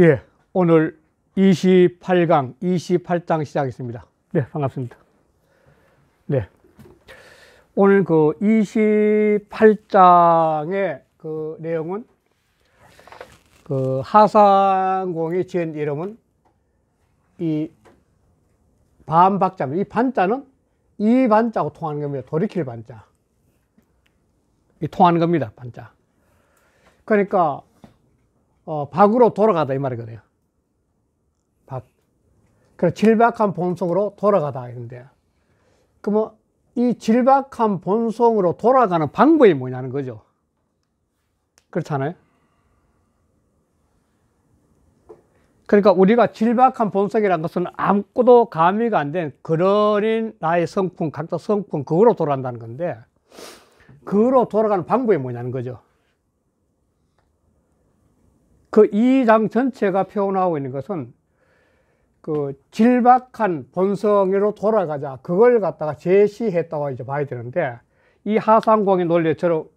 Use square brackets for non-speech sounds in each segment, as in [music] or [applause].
예, 오늘 28강, 28장 시작했습니다. 네, 반갑습니다. 네. 오늘 그 28장의 그 내용은 그 하상공이 지은 이름은 이 반박자입니다. 이 반자는 이 반자고 통하는 겁니다. 돌이킬 반자. 이 통하는 겁니다. 반자. 그러니까 어, 박으로 돌아가다 이 말이거든요. 박. 그래 질박한 본성으로 돌아가다 이런데. 그러이 질박한 본성으로 돌아가는 방법이 뭐냐는 거죠. 그렇잖아요. 그러니까 우리가 질박한 본성이라는 것은 아무것도 가미가 안 된 그러린 나의 성품, 각자 성품, 그거로 돌아간다는 건데, 그거로 돌아가는 방법이 뭐냐는 거죠. 그이장 전체가 표현하고 있는 것은 그 질박한 본성으로 돌아가자 그걸 갖다가 제시했다고 이제 봐야 되는데 이 하상공의 논리에 저로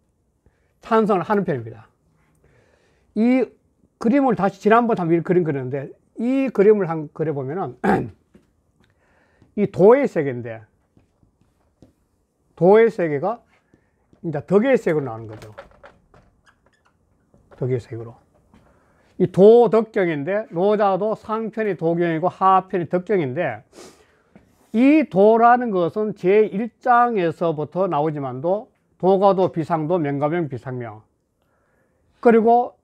찬성을 하는 편입니다. 이 그림을 다시 지난번 한번 그림 그렸는데 이 그림을 한 그려보면은 [clears throat] 이 도의 세계인데 도의 세계가 이제 덕의 세계로 나오는 거죠. 덕의 세계로. 이 도덕경인데 노자도 상편이 도경이고 하편이 덕경인데 이 도라는 것은 제1장에서부터 나오지만도 도가도 비상도 명가명 비상명 그리고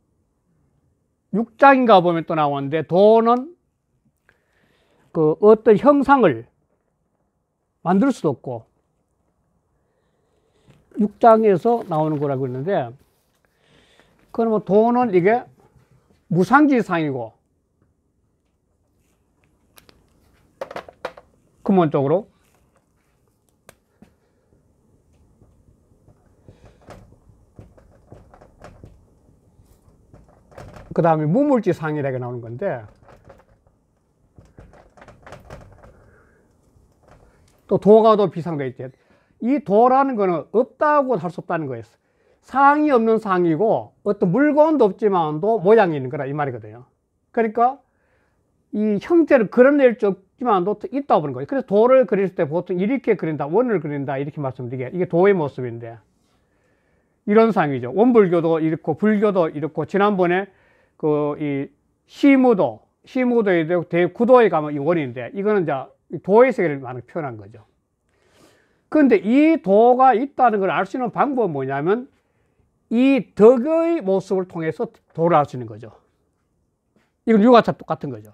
6장인가 보면 또 나오는데 도는 그 어떤 형상을 만들 수도 없고 6장에서 나오는 거라고 했는데 그러면 도는 이게 무상지상이고 근본적으로 그 다음에 무물지상이라고 나오는 건데 또 도가도 비상도 있지 이 도라는 거는 없다고 할 수 없다는 거였어 상이 없는 상이고 어떤 물건도 없지만도 모양이 있는 거라 이 말이거든요. 그러니까 이 형태를 그려낼 수 없지만도 있다 보는 거예요. 그래서 도를 그릴 때 보통 이렇게 그린다, 원을 그린다 이렇게 말씀드리게 이게 도의 모습인데 이런 상이죠. 원불교도 이렇고 불교도 이렇고 지난번에 그 이 시무도 시무도에 대구도에 가면 이 원인데 이거는 이제 도의 세계를 많이 표현한 거죠. 그런데 이 도가 있다는 걸 알 수 있는 방법은 뭐냐면 이 덕의 모습을 통해서 돌아올 수 있는 거죠. 이건 육아차 똑같은 거죠.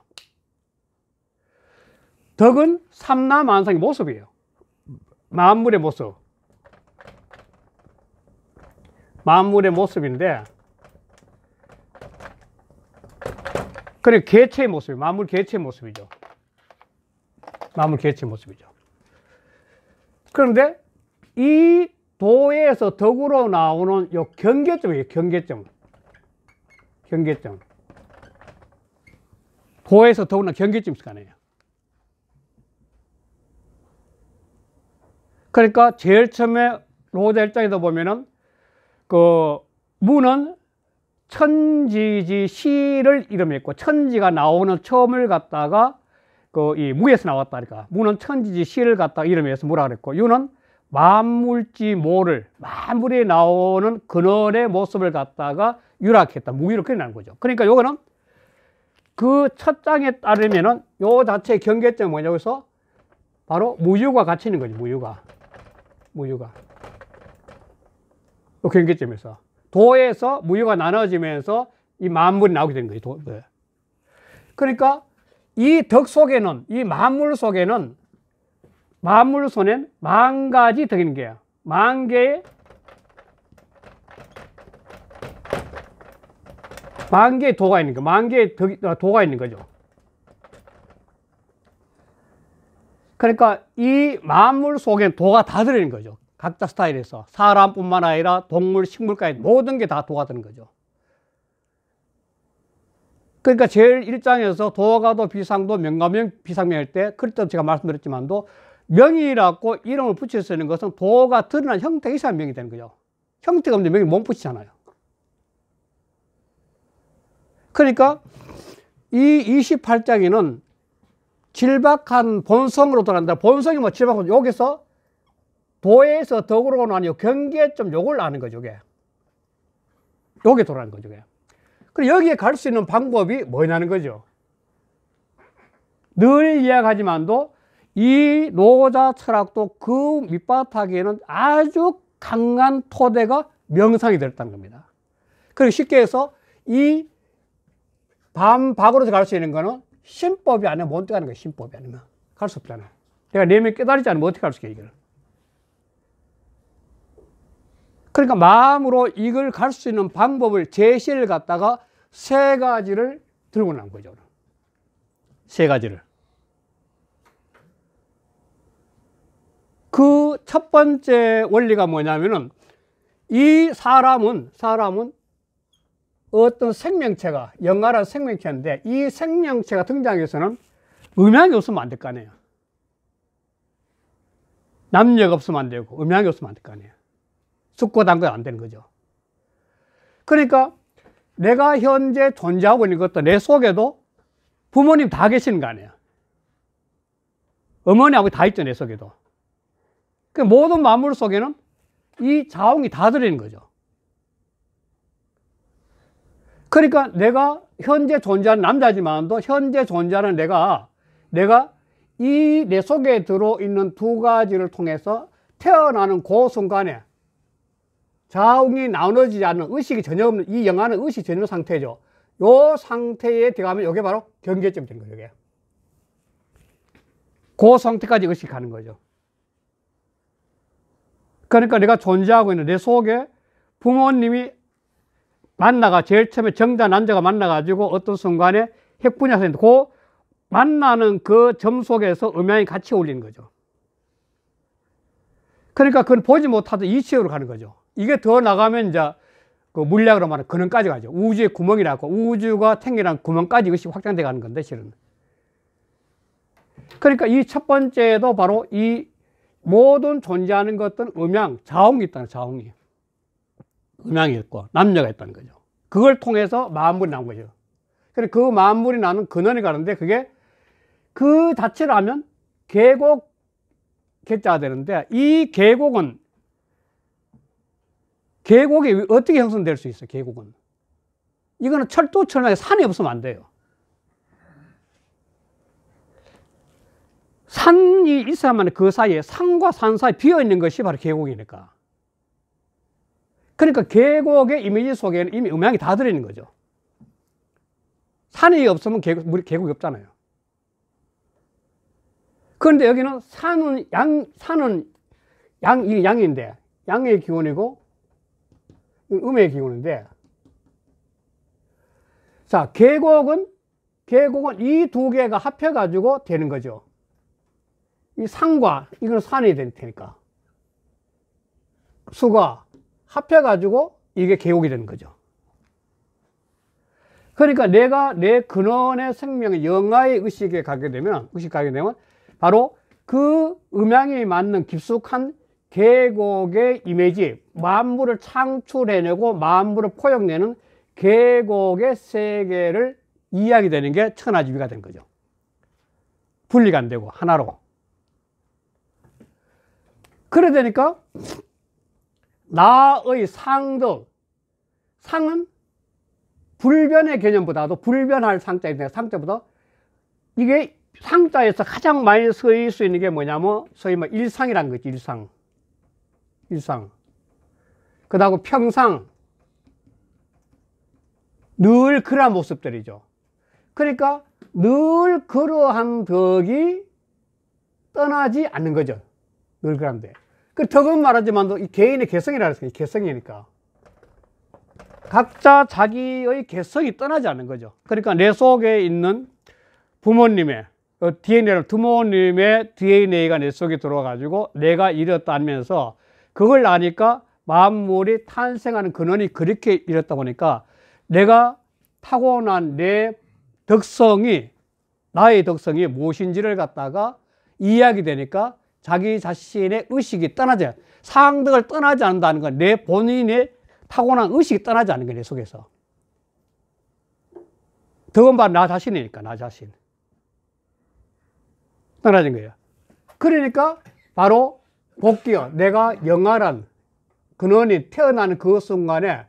덕은 삼라만상의 모습이에요. 만물의 모습. 만물의 모습인데, 그래, 개체의 모습이 만물 개체의 모습이죠. 만물 개체 모습이죠. 그런데 이 도에서 덕으로 나오는 요 경계점이에요 경계점 경계점 도에서 덕으로 경계점 있을 거 아니에요 그러니까 제일 처음에 로자 일장에서 보면은 그 문은 천지지 시를 이름했고 천지가 나오는 처음을 갖다가 그 이 무에서 나왔다니까 문은 천지지 시를 갖다가 이름해서 무라 그랬고 유는 만물지 모를 만물이 나오는 근원의 모습을 갖다가 유락했다. 무기로 끝난 거죠. 그러니까 요거는 그 첫 장에 따르면은 요 자체의 경계점 뭐냐고 해서 바로 무유가 갇히는 거죠. 무유가. 무유가. 요 경계점에서. 도에서 무유가 나눠지면서 이 만물이 나오게 되는 거죠. 도. 네. 그러니까 이 덕 속에는, 이 만물 속에는 만물 손엔 만 가지 덕인 거야. 만 개의 만 개의 도가 있는 거, 만 개의 덕이, 도가 있는 거죠. 그러니까 이 만물 속엔 도가 다 들어있는 거죠. 각자 스타일에서 사람뿐만 아니라 동물, 식물까지 모든 게 다 도가 드는 거죠. 그러니까 제일 일장에서 도가도 비상도 명가명 비상명일 때 그때 제가 말씀드렸지만도 명이라고 이름을 붙여 쓰는 것은 도가 드러난 형태 이상 명이 되는 거죠. 형태가 없는데 명이 못 붙이잖아요. 그러니까 이 28장에는 질박한 본성으로 돌아간다. 본성이 뭐 질박한 여기서 도에서 덕으로 나뉘어 경계점 요걸 아는 거죠. 이게 요게 돌아가는 거죠. 이게. 그럼 여기에 갈 수 있는 방법이 뭐냐는 거죠. 늘 이야기하지만도 이 노자 철학도 그 밑바닥에는 아주 강한 토대가 명상이 됐었다는 겁니다. 그리고 쉽게 해서 이반박으로갈 수 있는 거는 신법이 아니면 못 가는 거예요. 신법이 아니면. 갈 수없잖아 내가 내면 깨달지 않으면 어떻게 할수 있게 이걸. 그러니까 마음으로 이걸 갈 수 있는 방법을 제시를 갖다가 세 가지를 들고 난 거죠. 세 가지를. 첫 번째 원리가 뭐냐면은 이 사람은 사람은 어떤 생명체가 영화라 생명체인데 이 생명체가 등장해서는 음향이 없으면 안 될 거 아니에요 남녀가 없으면 안 되고 음향이 없으면 안 될 거 아니에요 숙고 단건 안 되는 거죠 그러니까 내가 현재 존재하고 있는 것도 내 속에도 부모님 다 계시는 거 아니에요 어머니 아버지 다 있죠 내 속에도 그 모든 만물 속에는 이 자웅이 다 들어있는 거죠. 그러니까 내가 현재 존재하는 남자지만도 현재 존재하는 내가 내가 이 내 속에 들어있는 두 가지를 통해서 태어나는 그 순간에 자웅이 나눠지지 않는 의식이 전혀 없는 이 영화는 의식 전혀 상태죠. 요 상태에 들어가면 이게 바로 경계점 된 거예요. 그 상태까지 의식하는 거죠. 그러니까 내가 존재하고 있는 내 속에 부모님이 만나가 제일 처음에 정자 난자가 만나가지고 어떤 순간에 핵분야 선생님 그 만나는 그 점 속에서 음양이 같이 올리는 거죠. 그러니까 그건 보지 못하던 이치로 가는 거죠. 이게 더 나가면 이제 그 물리학으로 말하는 근원까지 가죠. 우주의 구멍이라고 우주가 생겨난 구멍까지 이것이 확장돼 가는 건데 실은. 그러니까 이 첫 번째도 바로 이 모든 존재하는 것들은 음양, 자홍이 있다는 자홍이. 음양이 있고 남녀가 있다는 거죠. 그걸 통해서 만물이 나온 거죠. 그래서 그 만물이 나는 근원에 가는데 그게 그 자체라면 계곡 개자 되는데 이 계곡은 계곡이 어떻게 형성될 수 있어요? 계곡은 이거는 철도 철망에 산이 없으면 안 돼요. 산이 있어야만 그 사이에 산과 산 사이 에 비어 있는 것이 바로 계곡이니까. 그러니까 계곡의 이미지 속에는 이미 음향이 다 들어있는 거죠. 산이 없으면 계곡, 물 계곡이 없잖아요. 그런데 여기는 산은 양, 산은 양, 이 양인데, 양의 기운이고, 음의 기운인데, 자, 계곡은, 계곡은 이 두 개가 합해가지고 되는 거죠. 이 상과 이건 산이 될 테니까 수가 합해 가지고 이게 개옥이 되는 거죠 그러니까 내가 내 근원의 생명의 영아의 의식에 가게 되면 의식 가게 되면 바로 그 음양이 맞는 깊숙한 계곡의 이미지 만물을 창출해내고 만물을 포용내는 계곡의 세계를 이해하게 되는 게 천하지비가 된 거죠 분리가 안 되고 하나로 그래 되니까 나의 상도 상은 불변의 개념보다도 불변할 상자니다 상자보다 이게 상자에서 가장 많이 쓰일 수 있는 게 뭐냐면 소위 뭐 일상이란 거지 일상 일상 그다음 평상 늘 그러한 모습들이죠 그러니까 늘 그러한 덕이 떠나지 않는 거죠 늘그런데 그 더건 말하지만도 이 개인의 개성이라 했어요. 개성이니까. 각자 자기의 개성이 떠나지 않는 거죠. 그러니까 내 속에 있는 부모님의 어, DNA를 부모님의 DNA가 내 속에 들어와가지고 내가 이렇다면서 그걸 아니까 만물이 탄생하는 근원이 그렇게 이렇다 보니까 내가 타고난 내 덕성이 나의 덕성이 무엇인지를 갖다가 이해하 되니까 자기 자신의 의식이 떠나지 상등을 떠나지 않는다는 건 내 본인의 타고난 의식이 떠나지 않는 거예요 내 속에서 더군 바나 자신이니까 나 자신 떠나진 거예요 그러니까 바로 복귀요 내가 영화란 근원이 태어나그 순간에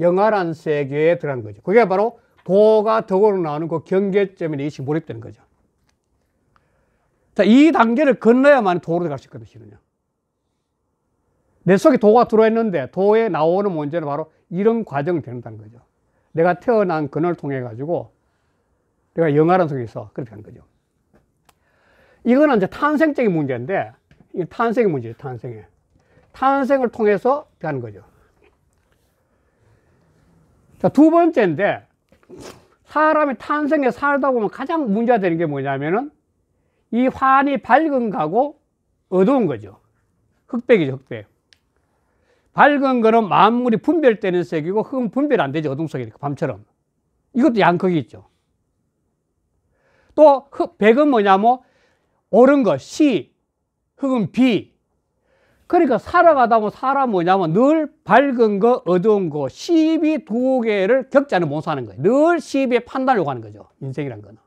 영화란 세계에 들어간 거죠 그게 바로 도가 덕으로 나오는 그 경계점에 이식 몰입되는 거죠 자, 이 단계를 건너야만 도로 갈수 있거든, 신은요. 내 속에 도가 들어있는데 도에 나오는 문제는 바로 이런 과정이 된다는 거죠. 내가 태어난 근을 통해 가지고 내가 영화라 속에 있 그렇게 한 거죠. 이거는 이제 탄생적인 문제인데, 이 탄생의 문제예 탄생의. 탄생을 통해서 되는 거죠. 자, 두 번째인데, 사람이 탄생에 살다 보면 가장 문제가 되는 게 뭐냐면은 이 환이 밝은 가고 어두운 거죠. 흑백이죠, 흑백. 밝은 거는 만물이 분별되는 색이고 흑은 분별 안 되죠, 어둠 속에 밤처럼. 이것도 양극이 있죠. 또 흑, 백은 뭐냐면 옳은 거 C, 흑은 B. 그러니까 살아가다 보면 사람 뭐냐면 늘 밝은 거, 어두운 거, 시비 두 개를 겪지 않으면 못 사는 거예요. 늘 시비의 판단을 요구하는 거죠. 인생이란 거는.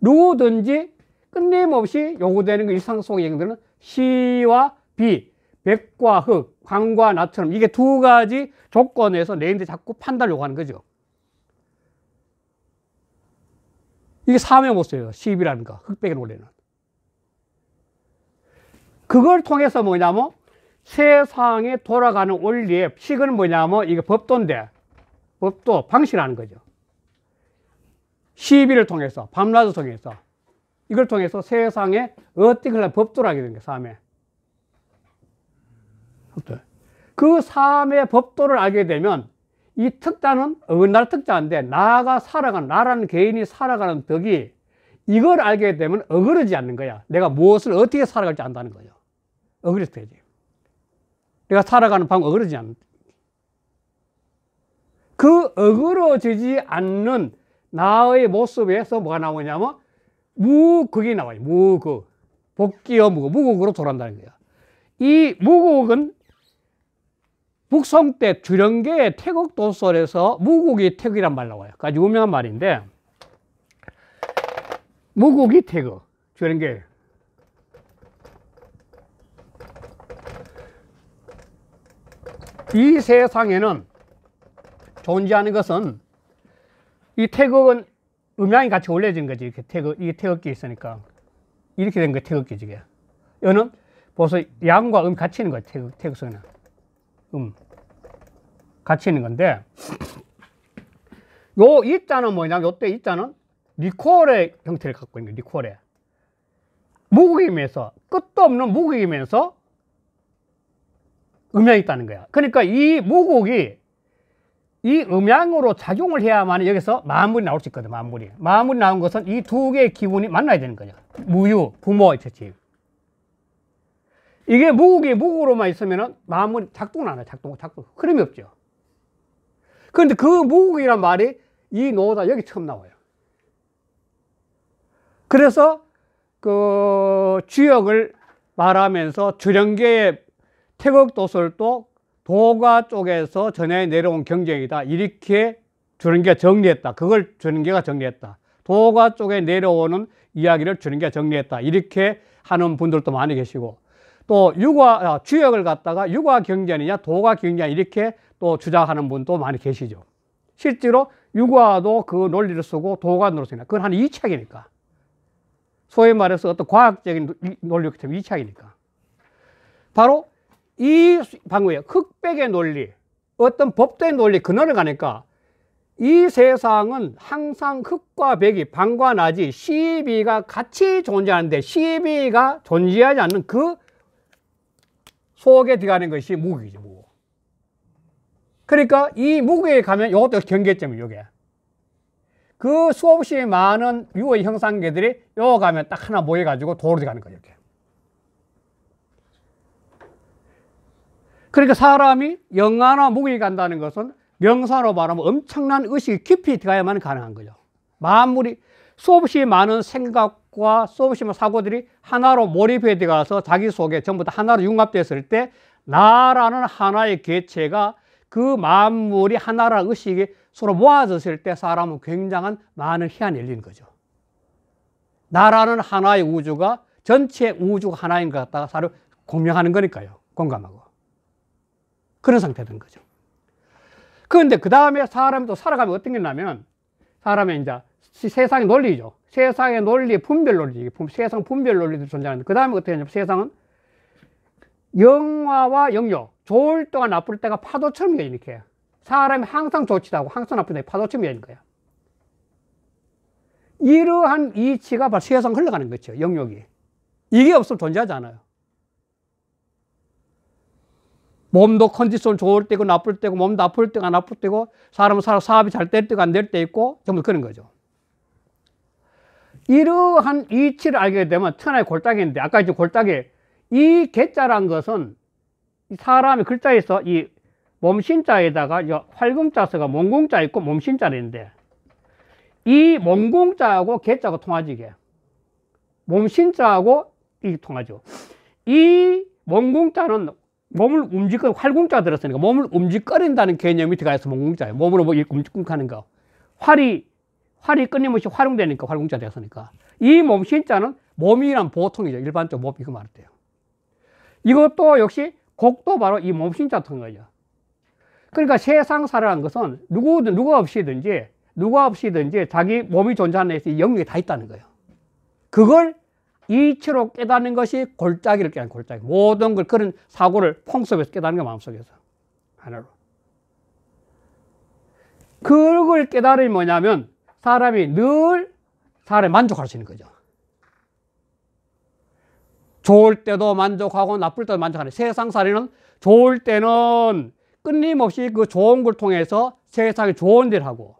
누구든지 끊임없이 요구되는 그 일상속 얘기들은 시와 비, 백과 흙, 광과 나처럼 이게 두 가지 조건에서 내인데 자꾸 판단을 요구하는 거죠. 이게 사회 모습이에요. 시입라는 거, 흑백의 원래는 그걸 통해서 뭐냐면 세상에 돌아가는 원리의 식은 뭐냐면 이게 법도인데 법도 방식이라는 거죠. 시비를 통해서 밤낮을 통해서 이걸 통해서 세상에 어떻게 법도를 하게 된거예 삶에. 그 삶의 법도를 알게 되면 이 특단은 어느 날 특자인데 나가 살아가는 나라는 개인이 살아가는 덕이 이걸 알게 되면 어그러지 않는 거야. 내가 무엇을 어떻게 살아갈지 안다는 거죠. 어그러지 되지. 내가 살아가는 방법 어그러지 않는. 그 어그러지지 않는 나의 모습에서 뭐가 나오냐면 무, 거기 나와요. 무극. 복귀어 무극. 무극으로 돌아온다는 거야. 이 무극은 북송 때 주령계의 태극 도설에서 무국이 태극이란 말 나와요. 아주 유명한 말인데, 무국이 태극. 주령계. 이 세상에는 존재하는 것은 이 태극은 음향이 같이 올려진 거지. 이렇게 태극, 이게 태극기 있으니까. 이렇게 된거 태극기지, 이게. 는 벌써 양과 음 같이 있는 거야, 태극, 태극선은. 음. 같이 있는 건데, 요 입자는 뭐냐면, 요때 입자는 니콜의 형태를 갖고 있는 거야, 니콜의. 무극이면서, 끝도 없는 무극이면서 음향이 있다는 거야. 그러니까 이 무극이 이 음양으로 작용을 해야만 여기서 마무리 나올 수 있거든 마무리 마무리 나온 것은 이 두 개의 기운이 만나야 되는 거죠 무유, 부모, 채지 이게 무국이 무국으로만 있으면 마무리 작동은 안 해요 작동, 작동 흐름이 없죠 그런데 그 무국이란 말이 이 노다 여기 처음 나와요 그래서 그 주역을 말하면서 주령계의 태극도설도 도가 쪽에서 전해 내려온 경쟁이다. 이렇게 주는게 정리했다. 그걸 주는게가 정리했다. 도가 쪽에 내려오는 이야기를 주는게 정리했다. 이렇게 하는 분들도 많이 계시고 또 유과 주역을 아, 갖다가 유과 경전이냐 도가 경전이냐 이렇게 또 주장하는 분도 많이 계시죠. 실제로 유과도 그 논리를 쓰고 도가 논리를 쓰냐 그건 한 2착이니까 소위 말해서 어떤 과학적인 논리 때문에 2착이니까 바로 이 방의 흑백의 논리, 어떤 법도의 논리 근원을 그 가니까 이 세상은 항상 흑과 백이 방과 낮이 시비가 같이 존재하는데 시비가 존재하지 않는 그 속에 들어가는 것이 무기죠, 무구. 그러니까 이 무기에 가면 이것도 경계점이에요, 요게. 그 수없이 많은 유의 형상계들이 요 가면 딱 하나 모여가지고 도로 들어가는 거예요, 이렇게. 그러니까 사람이 영아나 무기 간다는 것은 명사로 말하면 엄청난 의식이 깊이 들어가야만 가능한 거죠. 만물이 수없이 많은 생각과 수없이 많은 사고들이 하나로 몰입해 들어가서 자기 속에 전부 다 하나로 융합됐을 때 나라는 하나의 개체가 그 만물이 하나라는 의식이 서로 모아졌을 때 사람은 굉장한 많은 희한이 열리는 거죠. 나라는 하나의 우주가 전체 우주가 하나인 것 같다가 서로 공명하는 거니까요. 공감하고. 그런 상태된 거죠. 그런데 그 다음에 사람이 살아가면 어떤 게 나면 사람의 이제 세상의 논리죠. 세상의 논리, 분별 논리, 세상 분별 논리도 존재하는데 그 다음에 어떻게 하냐면 세상은 영화와 영역, 좋을 때와 나쁠 때가 파도처럼 이렇게 사람이 항상 좋지다고 항상 나쁘다 파도처럼 여는 거야. 이러한 이치가 바로 세상 흘러가는 거죠. 영역이. 이게 없으면 존재하지 않아요. 몸도 컨디션 좋을 때고 나쁠 때고 몸도 아플 때고 나쁠 때고 사람 사업이 잘 될때가안 될 때 있고 전부 그런 거죠. 이러한 이치를 알게 되면 천하의 골짜기인데 아까 이제 골짜기 이 개자란 것은 사람의 글자에서 이 몸신자에다가 활금자서가 몸공자 있고 몸신자인데 이 몸공자하고 개자가 통하지게 몸신자하고 이 통하죠. 이 몸공자는 몸을 움직거 활공자 들었으니까 몸을 움직거린다는 개념이 들어가서 몸궁자예요. 몸으로 뭐움직거는 거. 활이 활이 끊임없이 활용되니까 활궁자 되었으니까 이 몸신자는 몸이란 보통이죠. 일반적 몸 이거 그 말할 때요. 이것도 역시 곡도 바로 이 몸신자 같은 거죠. 그러니까 세상사라는 것은 누구든 누가 없이든지 누가 없이든지 자기 몸이 존재하는 데 영역이 다 있다는 거예요. 그걸 이치로 깨닫는 것이 골짜기를 깨닫는 골짜기. 모든 걸 그런 사고를 폭속에서 깨닫는 게 마음속에서 하나로. 그걸 깨달음이 뭐냐면 사람이 늘 사람이 만족할 수 있는 거죠. 좋을 때도 만족하고 나쁠 때도 만족하는 세상살이는 좋을 때는 끊임없이 그 좋은 걸 통해서 세상에 좋은 일을 하고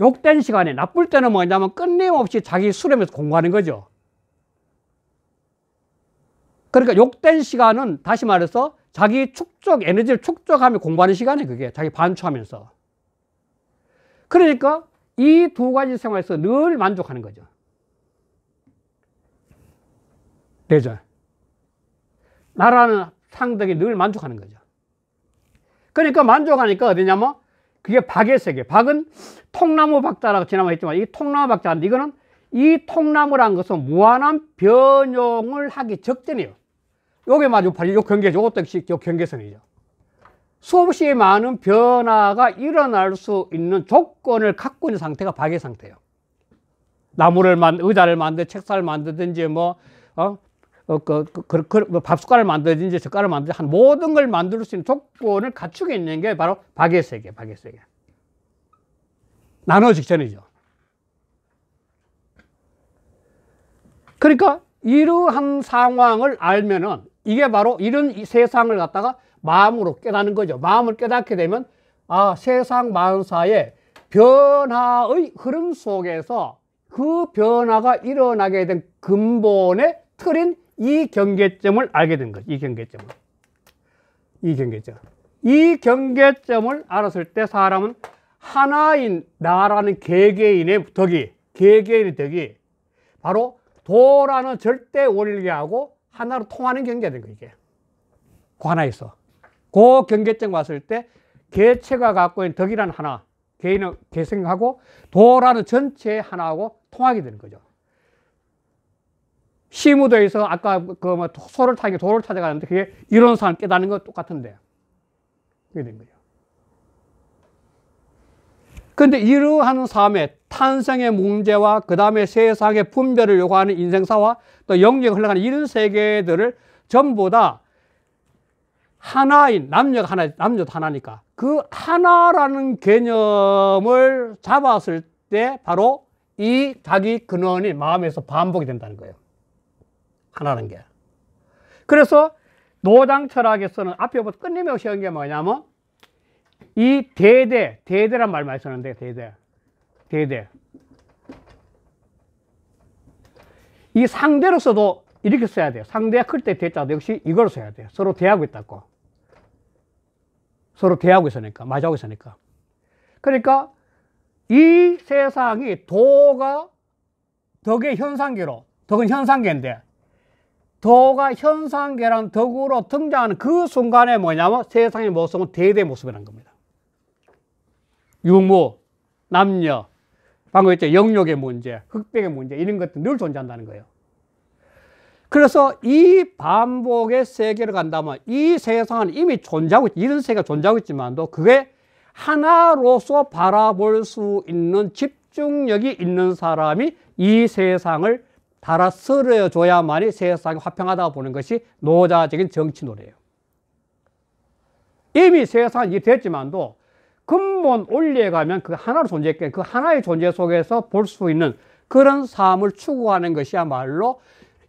욕된 시간에 나쁠 때는 뭐냐면 끊임없이 자기 수렴에서 공부하는 거죠. 그러니까 욕된 시간은 다시 말해서 자기 축적, 에너지를 축적하며 공부하는 시간에 그게 자기 반추하면서. 그러니까 이 두 가지 생활에서 늘 만족하는 거죠. 되죠. 나라는 상덕이 늘 만족하는 거죠. 그러니까 만족하니까 어디냐면 그게 박의 세계. 박은 통나무 박자라고 지난번에 했지만 이 통나무 박자인데 이거는 이 통나무란 것은 무한한 변용을 하기 적전이에요. 요게 마주 팔이 요 경계, 요것 역시 요 경계선이죠. 수없이 많은 변화가 일어날 수 있는 조건을 갖고 있는 상태가 박의 상태예요. 나무를 만, 의자를 만들, 책상을 만들든지 뭐, 어, 어, 그, 그, 그, 그 뭐 밥숟가락을 만들든지 젓가락을 만들든지 한 모든 걸 만들 수 있는 조건을 갖추고 있는 게 바로 박의 세계, 박의 세계. 나눠 직전이죠. 그러니까 이러한 상황을 알면은 이게 바로 이런 세상을 갖다가 마음으로 깨닫는 거죠. 마음을 깨닫게 되면 아, 세상 만사의 변화의 흐름 속에서 그 변화가 일어나게 된 근본의 틀인 이 경계점을 알게 된 거죠. 이 경계점을. 이 경계점. 이 경계점을 알았을 때 사람은 하나인 나라는 개개인의 덕이 개개인의 덕이 바로 도라는 절대 원리하고 하나로 통하는 경계가 된 거예요. 이게 관하에서 그, 그 경계점 왔을 때 개체가 갖고 있는 덕이라 하나 개인은 개생하고 도라는 전체 하나하고 통하게 되는 거죠. 시무도에서 아까 그 뭐 소를 타게 도를 찾아가는데 그게 이런상을 깨닫는 것 똑같은데 그게 된 거죠. 근데 이러한 삶의 탄생의 문제와 그 다음에 세상의 분별을 요구하는 인생사와 또영역 흘러가는 이런 세계들을 전부 다 하나인 남녀 하나 남녀도 하나니까 그 하나라는 개념을 잡았을 때 바로 이 자기 근원이 마음에서 반복이 된다는 거예요. 하나는 게. 그래서 노장 철학에서는 앞에부터 뭐 끊임없이 한 게 뭐냐면 이 대대, 대대란 말 많이 쓰는데 대대, 대대. 이 상대로서도 이렇게 써야 돼요. 상대가 클 때 대자도 역시 이걸 써야 돼요. 서로 대하고 있다고. 서로 대하고 있으니까, 맞이하고 있으니까. 그러니까 이 세상이 도가 덕의 현상계로, 덕은 현상계인데 도가 현상계란 덕으로 등장하는 그 순간에 뭐냐면 세상의 모습은 대대 모습이라는 겁니다. 유무, 남녀, 방금 했죠. 영역의 문제, 흑백의 문제, 이런 것들 늘 존재한다는 거예요. 그래서 이 반복의 세계를 간다면 이 세상은 이미 존재하고, 이런 세계가 존재하고 있지만도 그게 하나로서 바라볼 수 있는 집중력이 있는 사람이 이 세상을 달아 쓰러져야만이 세상이 화평하다고 보는 것이 노자적인 정치노래예요. 이미 세상이 됐지만도 근본 원리에 가면 그 하나로 존재했기 그 하나의 존재 속에서 볼 수 있는 그런 삶을 추구하는 것이야말로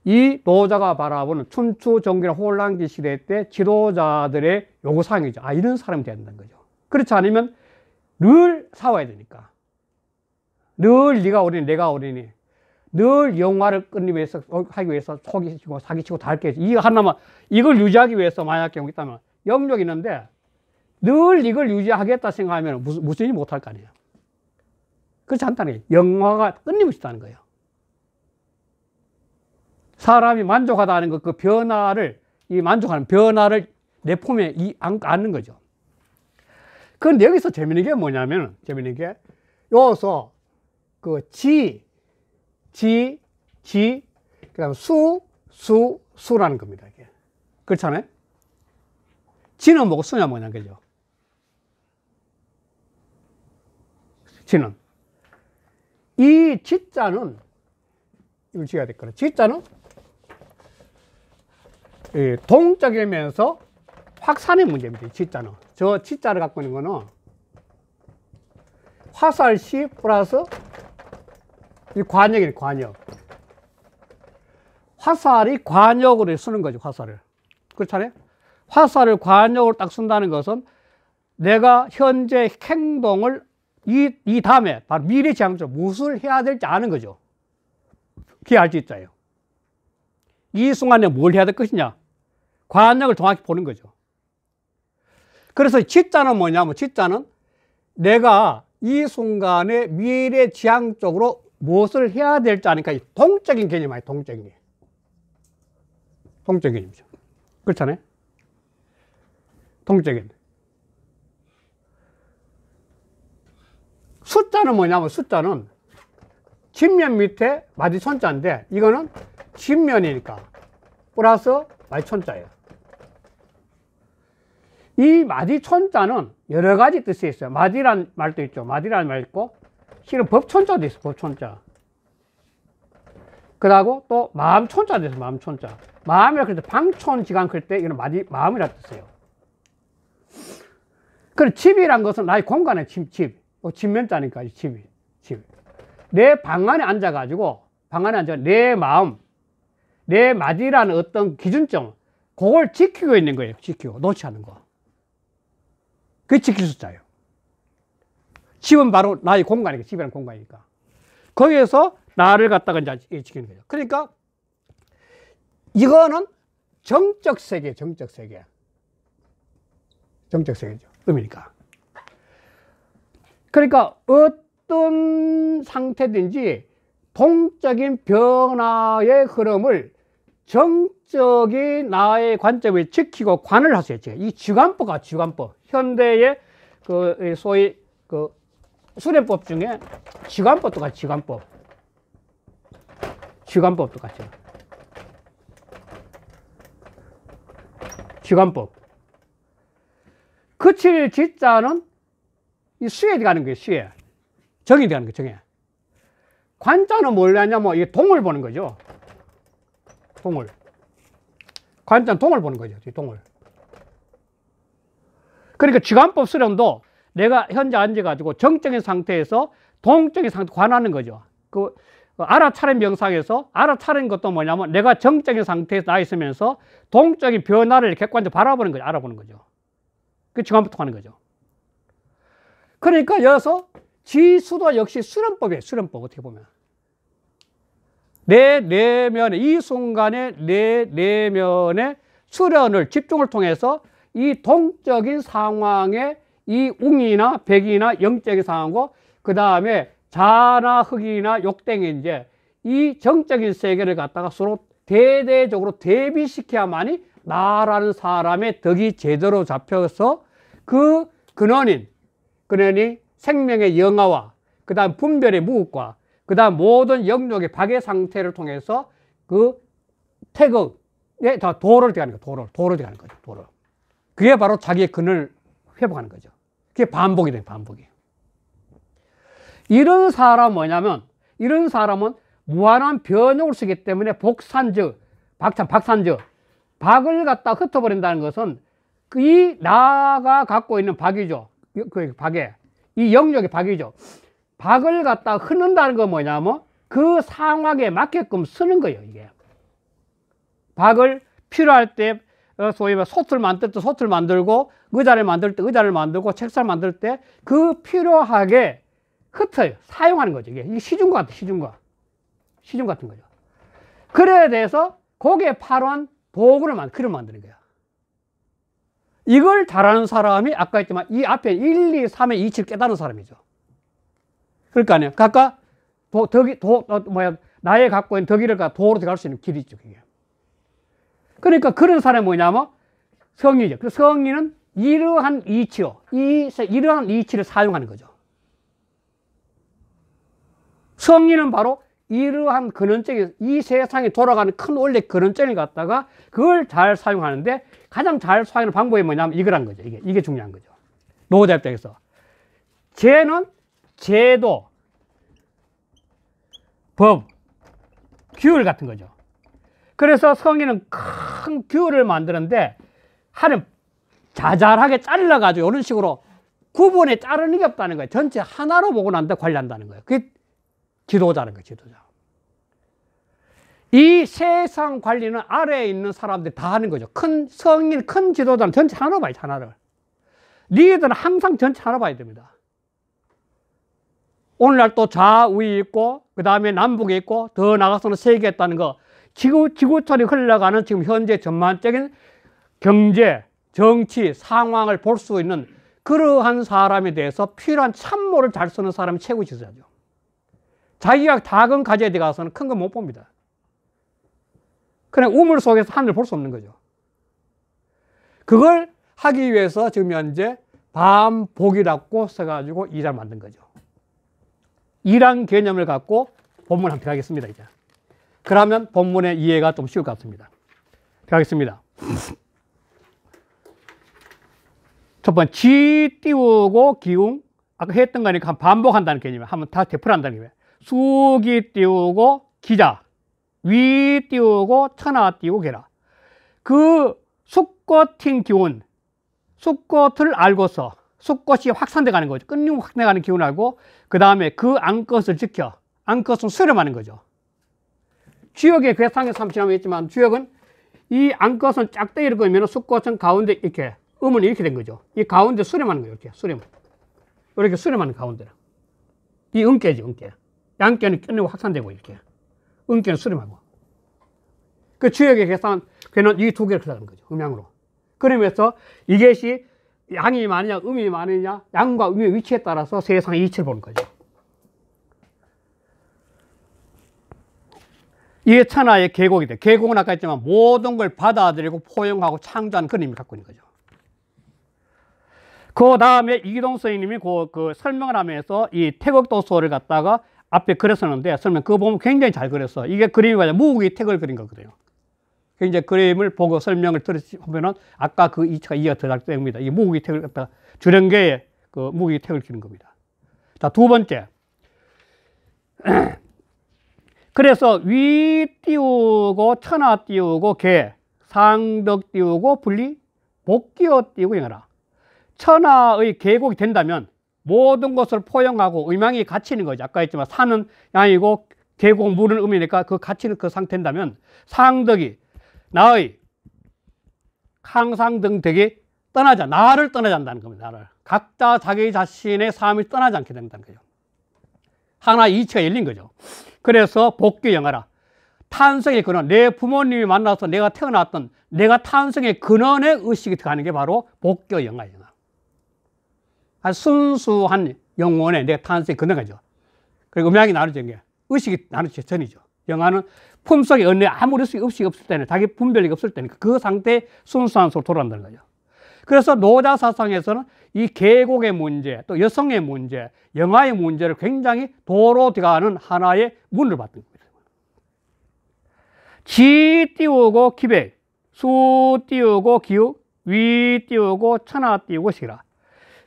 이 노자가 바라보는 춘추 정기나 혼란기 시대 때 지도자들의 요구사항이죠. 아, 이런 사람이 된다는 거죠. 그렇지 않으면 늘 싸워야 되니까. 늘 네가 어린이, 내가 어린이. 늘 영화를 끊기 위해서 하기 위해서 속이치고 사기치고 다 할게 이거 하나만 이걸 유지하기 위해서 만약 경우 있다면 영역이 있는데 늘 이걸 유지하겠다 생각하면 무슨 무슨 일이 못 할 거 아니에요. 그렇지 않다는 거예요. 영화가 끊임없이 있다는 거예요. 사람이 만족하다는 것, 그 변화를, 이 만족하는 변화를 내 품에 이, 안, 안는 거죠. 그런데 여기서 재밌는 게 뭐냐면, 재밌는 게, 여기서 그 지, 지, 지, 그 다음 수, 수, 수라는 겁니다. 이게. 그렇잖아요? 지는 뭐고 수냐 뭐냐, 그죠? 지는. 이 지자는, 이걸 지어야 될 거라. 지자는 동적이면서 확산의 문제입니다. 지자는. 저 지자를 갖고 있는 거는 화살시 플러스 이 관역이네, 관역. 화살이 관역으로 쓰는 거죠, 화살을. 그렇잖아요? 화살을 관역으로 딱 쓴다는 것은 내가 현재 행동을 이, 이 다음에, 바로 미래 지향적으로 무엇을 해야 될지 아는 거죠. 그게 알수 있다요. 이 순간에 뭘 해야 될 것이냐? 관역을 정확히 보는 거죠. 그래서 지자는 뭐냐면, 지자는 내가 이 순간에 미래 지향적으로 무엇을 해야 될지 아니까 동적인 개념이에요 동적인 개념 동적인 개념이죠 그렇잖아요 동적인 숫자는 뭐냐면 숫자는 진면 밑에 마디천자인데 이거는 진면이니까 플러스 마디천자예요 이 마디천자는 여러 가지 뜻이 있어요 마디란 말도 있죠 마디란 말 있고 실은 법촌자도 있어, 법촌자. 그러고 또 마음촌자도 어 마음촌자. 마음이라 그럴 방촌지간 그때이거 마디, 마음이라 뜻이에요. 그럼 집이란 것은 나의 공간의 집, 집. 어, 집면자니까, 집이, 집. 내 방 안에 앉아가지고, 방 안에 앉아, 내 마음, 내 마디라는 어떤 기준점, 그걸 지키고 있는 거예요. 지키고, 놓지 않는 거. 그 지킬 숫자예요. 집은 바로 나의 공간이니까, 집이라는 공간이니까. 거기에서 나를 갖다가 이제 지키는 거죠. 그러니까 이거는 정적 세계, 정적 세계. 정적 세계죠. 의미니까. 그러니까 어떤 상태든지 동적인 변화의 흐름을 정적인 나의 관점을 지키고 관을 하세요. 이 주관법과 주관법. 현대의 그 소위 그 수련법 중에 지관법도 같이 지관법 지관법도 같이 지관법 그칠 지자는 이 수에 들어가는 거예요 수에 정이 들어가는 거예요 정에 관자는 뭘 하냐면 이 동을 보는 거죠 동을 관자는 동을 보는 거죠 동을 그러니까 지관법 수련도 내가 현재 앉아가지고 정적인 상태에서 동적인 상태 관하는 거죠. 그 어, 알아차린 명상에서 알아차린 것도 뭐냐면 내가 정적인 상태에 나 있으면서 동적인 변화를 객관적으로 바라보는 거죠. 알아보는 거죠. 그 중간부터 하는 거죠. 그러니까 여기서 지수도 역시 수련법이에요. 수련법 어떻게 보면. 내 내면에 이 순간에 내 내면에 수련을 집중을 통해서 이 동적인 상황에 이 웅이나 백이나 영적인 상황과 그 다음에 자나 흑이나 욕댕이 이제 이 정적인 세계를 갖다가 서로 대대적으로 대비시켜야만이 나라는 사람의 덕이 제대로 잡혀서 그 근원인 근원이 생명의 영화와 그 다음 분별의 무엇과 그 다음 모든 영역의 박의 상태를 통해서 그태극에다 도를 대하는 거 도를 도를 대하는 거죠 도를 그게 바로 자기의 근을 회복하는 거죠 그게 반복이 돼요, 반복이. 이런 사람 뭐냐면, 이런 사람은 무한한 변형을 쓰기 때문에 복산적, 박찬, 박산적, 박을 갖다 흩어버린다는 것은 그 이 나가 갖고 있는 박이죠. 그 박에. 이 영역의 박이죠. 박을 갖다 흐는다는 건 뭐냐면 그 상황에 맞게끔 쓰는 거예요, 이게. 박을 필요할 때 어, 소위 말 솥을 만들 때 솥을 만들고 의자를 만들 때 의자를 만들고 책상 만들 때 그 필요하게 흩어요. 사용하는 거죠. 이게, 시중과 같아, 시중과. 시중 같은 거죠. 그래야 돼서 거기에 필요 도구를 만, 그를 만드는 거야. 이걸 잘하는 사람이 아까 했지만 이 앞에 1, 2, 3의 2치를 깨달은 사람이죠. 그러니까요. 각각 도, 덕이, 도, 어, 뭐야, 나의 갖고 있는 덕이를 도로 들어갈 수 있는 길이 죠 그게. 그러니까 그런 사람이 뭐냐면 성의죠. 그 성의는 이러한 이치요. 이, 이러한 이치를 사용하는 거죠. 성의는 바로 이러한 근원적인, 이 세상에 돌아가는 큰 원래 근원적인 갖다가 그걸 잘 사용하는데 가장 잘 사용하는 방법이 뭐냐면 이거란 거죠. 이게, 이게 중요한 거죠. 노자 입장에서. 제는 제도, 법, 규율 같은 거죠. 그래서 성인은 큰규 뷰를 만드는데 하는 자잘하게 잘라가지고 이런 식으로 구분에 자르는 게 없다는 거예요. 전체 하나로 보고 난다 관리한다는 거예요. 그게 지도자는 거예요, 지도자. 이 세상 관리는 아래에 있는 사람들이 다 하는 거죠. 큰 성인, 큰 지도자는 전체 하나로 봐야 하나를. 리더는 항상 전체 하나 봐야 됩니다. 오늘날 또 좌우에 있고, 그 다음에 남북에 있고, 더 나가서는 세계에 있다는 거. 지구, 지구촌이 흘러가는 지금 현재 전반적인 경제, 정치, 상황을 볼 수 있는 그러한 사람에 대해서 필요한 참모를 잘 쓰는 사람이 최고 지도자죠. 자기가 작은 가지에 들어가서는 큰건못 봅니다. 그냥 우물 속에서 하늘볼수 없는 거죠. 그걸 하기 위해서 지금 현재 반복이라고 써가지고 이란 만든 거죠. 이란 개념을 갖고 본문 함께 하겠습니다. 이제. 그러면 본문의 이해가 좀 쉬울 것 같습니다. 가겠습니다. 첫번지 띄우고 기웅. 아까 했던 거니까 반복한다는 개념이에요. 한번 다 되풀한다는 개념이에요. 수기 띄우고 기자. 위 띄우고 천하 띄우고 개라. 그 숙꽃인 기운, 숙꽃을 알고서 숙꽃이 확산돼 가는 거죠. 끊임 확산돼 가는 기운을 알고 그 다음에 그 안것을 지켜 안것은 수렴하는 거죠. 주역의 괴상의 삼치라고 했지만 주역은 이 안것은 짝대기를 그으면 숫꽃은 가운데 이렇게 음은 이렇게 된 거죠. 이 가운데 수렴하는 거예요. 이렇게 수렴. 이렇게 수렴하는 가운데로. 이 음깨지 음깨. 양깨는 끊이고 확산되고 이렇게. 음깨는 수렴하고. 그 주역의 괴상 괴는 이 두 개를 크다는 거죠. 음양으로. 그러면서 이것이 양이 많으냐 음이 많으냐 양과 음의 위치에 따라서 세상의 이치를 보는 거죠. 이게 천하의 계곡이 돼. 계곡은 아까 했지만 모든 걸 받아들이고 포용하고 창조한 그런 의미를 갖고 있는 거죠. 그 다음에 이기동 선생님이 그, 그, 설명을 하면서 이태극도소를 갖다가 앞에 그렸었는데 설명 그거 보면 굉장히 잘 그렸어. 이게 그림이 맞아. 무국이 태극을 그린 거거든요. 굉장히 그림을 보고 설명을 들으시면은 아까 그 2차 가 이어 더작됩니다. 이 무국이 태극을 갖다 가 주령계에 그 무국이 태극을 그린 겁니다. 자, 두 번째. 그래서 위 띄우고 천하 띄우고 개 상덕 띄우고 분리 복기어 띄우고 행하라 천하의 계곡이 된다면 모든 것을 포용하고 의망이 갇히는 거죠 아까 했지만 산은 양이고 계곡 물은 음이니까 그 갇히는 그 상태인다면 상덕이 나의 항상등 되게 떠나자 나를 떠나지 않는다는 겁니다 나를 각자 자기 자신의 삶을 떠나지 않게 된다는 거죠 하나 이치가 열린 거죠 그래서 복귀 영화라. 탄생의 근원, 내 부모님이 만나서 내가 태어났던 내가 탄생의 근원의 의식이 들어가는 게 바로 복교 영화 영화. 순수한 영혼의 내 탄생의 근원이죠. 그리고 음향이 나누어진 게 의식이 나누어진 전이죠. 영화는 품속에 언니 아무리 의이 없을 때는 자기 분별이 없을 때는 그 상태에 순수한 소로 돌아간다는 거죠. 그래서 노자 사상에서는 이 계곡의 문제, 또 여성의 문제, 영화의 문제를 굉장히 도로 들어가는 하나의 문을 받는 거예요. 지 띄우고 기백, 수 띄우고 기욱, 위 띄우고 천하 띄우고 시라.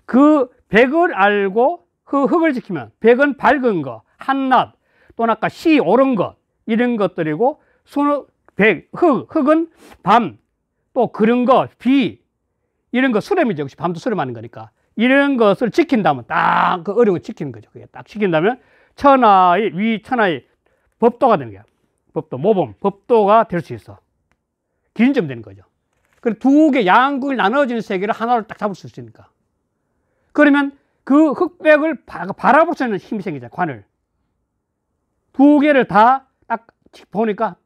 그 백을 알고 그 흙을 지키면 백은 밝은 거, 한낮, 또는 아까 시 오른 것, 이런 것들이고 수 백, 흙, 흙은 밤, 또 그런 것, 비, 이런 거 수렴이죠. 역시 밤도 수렴하는 거니까. 이런 것을 지킨다면 딱 그 어려운 걸 지키는 거죠. 그게 딱 지킨다면 천하의, 위 천하의 법도가 되는 거야. 법도, 모범, 법도가 될 수 있어. 기준점 되는 거죠. 그럼 두 개양극이 나눠진 세계를 하나로 딱 잡을 수 있으니까. 그러면 그 흑백을 바, 그 라볼수 있는 힘이 생기죠. 관을. 두 개를 다 딱 보니까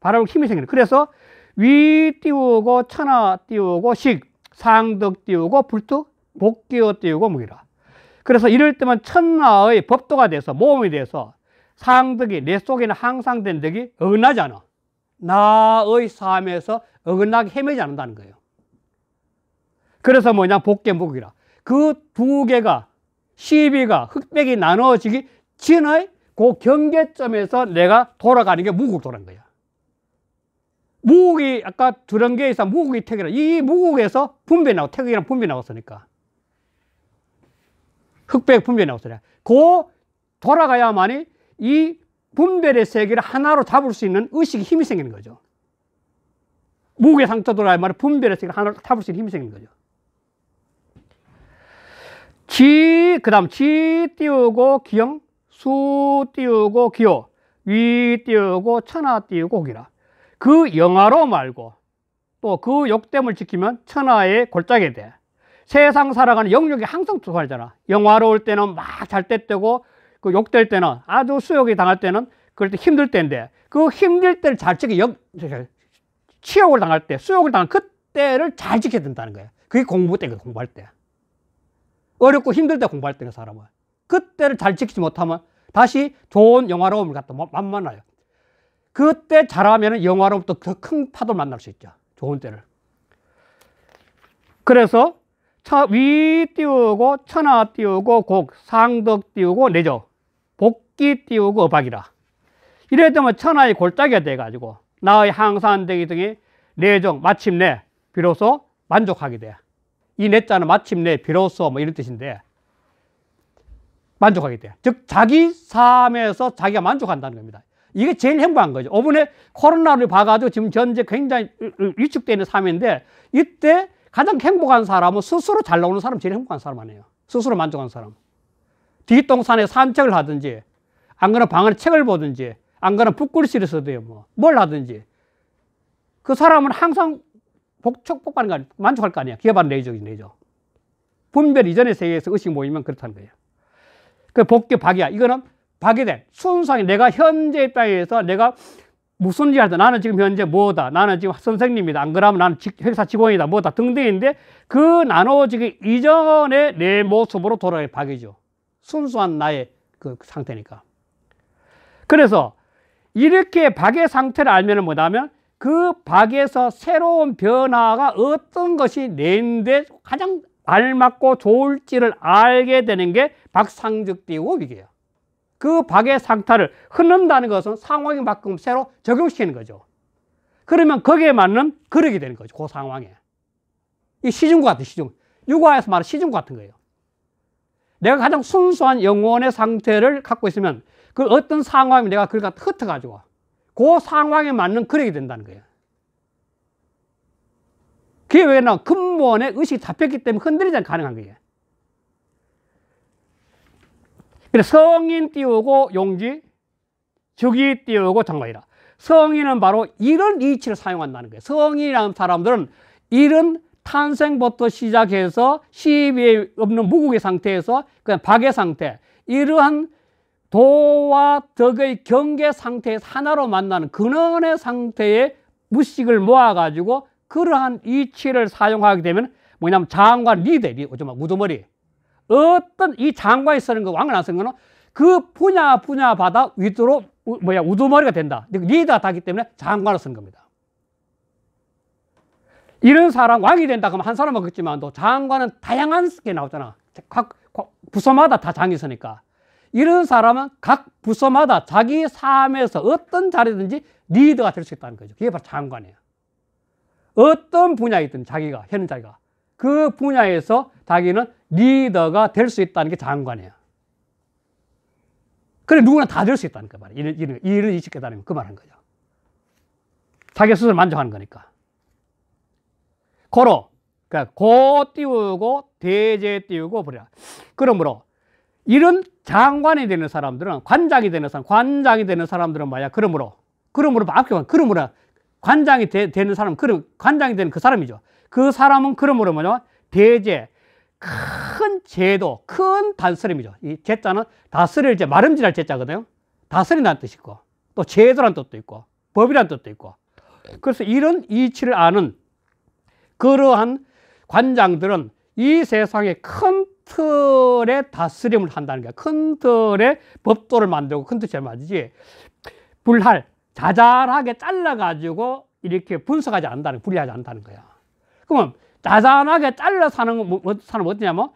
바라볼 힘이 생기는. 그래서 위 띄우고 천하 띄우고 식 상득 띄우고 불투 복기어 띄우고 무기라. 그래서 이럴 때만 천하의 법도가 돼서 모험이 돼서 상득이 내 속에는 항상 된 덕이 어긋나지 않아. 나의 삶에서 어긋나게 헤매지 않는다는 거예요. 그래서 뭐냐 복개 무기라. 그 두 개가 시비가 흑백이 나눠지기 진의 그 경계점에서 내가 돌아가는 게 무국도란 거야. 무국이 아까 두렁개에서 무국이 태극이라 이 무국에서 분배 나고 태극이랑 분배 나왔으니까 흑백 분배 나왔으니까 그 돌아가야만이 이 분별의 세계를 하나로 잡을 수 있는 의식이 힘이 생기는 거죠. 무게 상태 돌아야만 분별의 세계를 하나로 잡을 수 있는 힘이 생기는 거죠. 지, 그 다음 지 띄우고 기영, 수 띄우고 기호, 위 띄우고 천하 띄우고 기라. 그 영화로 말고 또 그 욕됨을 지키면 천하의 골짜기 돼. 세상 살아가는 영역이 항상 두살잖아 영화로울 때는 막 잘때 때고 그 욕될 때는 아주 수욕이 당할 때는 그럴 때 힘들 때인데 그 힘들 때를 잘 지켜 역 치욕을 당할 때 수욕을 당할 그때를 잘 지켜야 된다는 거야. 그게 공부 때 공부할 때. 어렵고 힘들 때 공부할 때는 사람은 그때를 잘 지키지 못하면 다시 좋은 영화로움을 갖다 만만나요. 그때 잘하면 영화로부터 더 큰 파도를 만날 수 있죠. 좋은 때를. 그래서 차, 위 띄우고 천하 띄우고 곡 상덕 띄우고 내죠. 복기 띄우고 어박이라. 이래 되면 천하의 골짜기가 돼가지고 나의 항산대기 등이 내정 마침내 비로소 만족하게 돼. 이 내자는 마침내 비로소 뭐 이런 뜻인데 만족하게 돼. 즉 자기 삶에서 자기가 만족한다는 겁니다. 이게 제일 행복한 거죠. 이번에 코로나를 봐가지고 지금 전제 굉장히 위축되어 있는 삶인데 이때 가장 행복한 사람은 스스로 잘 나오는 사람 제일 행복한 사람 아니에요. 스스로 만족한 사람. 뒷동산에 산책을 하든지 안 그러면 방 안에 책을 보든지 안 그러면 북글씨를 써도요. 뭐. 뭘 하든지. 그 사람은 항상 복촉, 복받는 거 아니, 만족할 거 아니야. 기업하는 레이저지, 레 분별 이전의 세계에서 의식 모이면 그렇다는 거예요. 그 복귀 박이야. 이거는 파괴된 순수하게 내가 현재 입장에서 내가 무슨 일을 하다 나는 지금 현재 뭐다 나는 지금 선생님이다 안 그러면 나는 회사 직원이다 뭐다 등등인데 그 나눠지기 이전의 내 모습으로 돌아가게 박이죠 순수한 나의 그 상태니까 그래서 이렇게 박의 상태를 알면 뭐냐면 그 박에서 새로운 변화가 어떤 것이 내인데 가장 알맞고 좋을지를 알게 되는 게 박상적 띄우기예요 그 박의 상태를 흐른다는 것은 상황이 바뀌면 새로 적용시키는 거죠. 그러면 거기에 맞는 그릇이 되는 거죠. 그 상황에. 이 시중구 같은 시중. 육아에서 말하는 시중 같은 거예요. 내가 가장 순수한 영혼의 상태를 갖고 있으면 그 어떤 상황이 내가 그걸 갖다 흩어가지고 그 상황에 맞는 그릇이 된다는 거예요. 그게 왜냐 근본의 의식이 잡혔기 때문에 흔들리지 않 가능한 거예요. 그래서 성인 띄우고 용지, 적이 띄우고 정관이라. 성인은 바로 이런 이치를 사용한다는 거예요. 성인이라는 사람들은 이런 탄생부터 시작해서 시비에 없는 무국의 상태에서 그냥 박의 상태, 이러한 도와 덕의 경계 상태에서 하나로 만나는 근원의 상태의 무식을 모아가지고 그러한 이치를 사용하게 되면 뭐냐면 장관 리대, 우두머리. 어떤 이 장관이 쓰는 거, 왕을 안 쓰는 거는 그 분야 분야마다 위도로 뭐야 우두머리가 된다. 리더가 다기 때문에 장관을 쓰는 겁니다. 이런 사람 왕이 된다 그러면 한 사람은 그렇지만 또 장관은 다양한 게 나오잖아. 각 부서마다 다 장이 있으니까. 이런 사람은 각 부서마다 자기 삶에서 어떤 자리든지 리더가 될 수 있다는 거죠. 그게 바로 장관이에요. 어떤 분야이든 자기가, 현 자기가. 그 분야에서 자기는 리더가 될 수 있다는 게 장관이에요. 그래 누구나 다 될 수 있다는 거 말이에요. 이런, 이런, 이런 인식에 따그 말한 거죠. 자기 스스로 만족하는 거니까. 고로 그러니까 고 띄우고 대제 띄우고 보라. 그러므로 이런 장관이 되는 사람들은 관장이 되는 사람, 관장이 되는 사람들은 뭐야? 그러므로 그러므로 앞에 그러므로 관장이 되, 는 사람, 그럼 관장이 되는 그 사람이죠. 그 사람은 그러므로 뭐냐 대제 큰 제도 큰 단스름이죠 이 제자는 다스릴 제 마름질할 제자거든요 다스린다는 뜻이고 또 제도란 뜻도 있고 법이란 뜻도 있고 그래서 이런 이치를 아는 그러한 관장들은 이 세상의 큰 틀의 다스림을 한다는 거야. 큰 틀의 법도를 만들고 큰 틀에 맞지. 불할, 자잘하게 잘라가지고 이렇게 분석하지 않는다는, 분리하지 않는다는 거야. 그러면 자잔하게 잘라 사는 건 뭐, 뭐, 사람 어떠냐면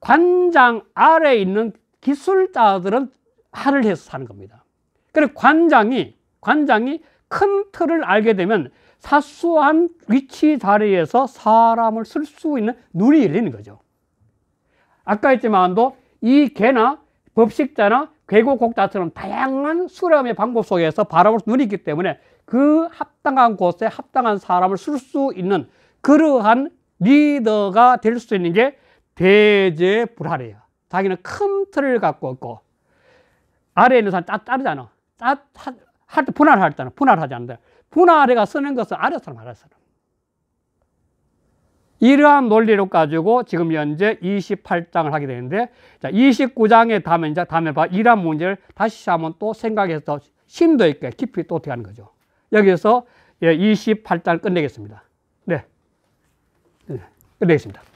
관장 아래 있는 기술자들은 할을 해서 사는 겁니다. 그래서 관장이 관장이 큰 틀을 알게 되면 사소한 위치 자리에서 사람을 쓸 수 있는 눈이 열리는 거죠. 아까 했지만도 이 개나 법식자나 괴고곡자처럼 다양한 수렴의 방법 속에서 바라볼 눈이 있기 때문에 그 합당한 곳에 합당한 사람을 쓸 수 있는 그러한 리더가 될 수 있는 게 대제불하래요. 자기는 큰 틀을 갖고 있고 아래에 있는 사람 따, 르잖아 따, 할때 분할할 때는 분할하지 않는다. 분할해가 쓰는 것은 아래 사람 아래 사람. 이러한 논리로 가지고 지금 현재 28장을 하게 되는데 자 29장에 다음에 이제 다음에 봐 이러한 문제를 다시 한번 또 생각해서 심도 있게 깊이 또 어떻게 하는 거죠. 여기서 28장 예, 끝내겠습니다. 끝내겠습니다.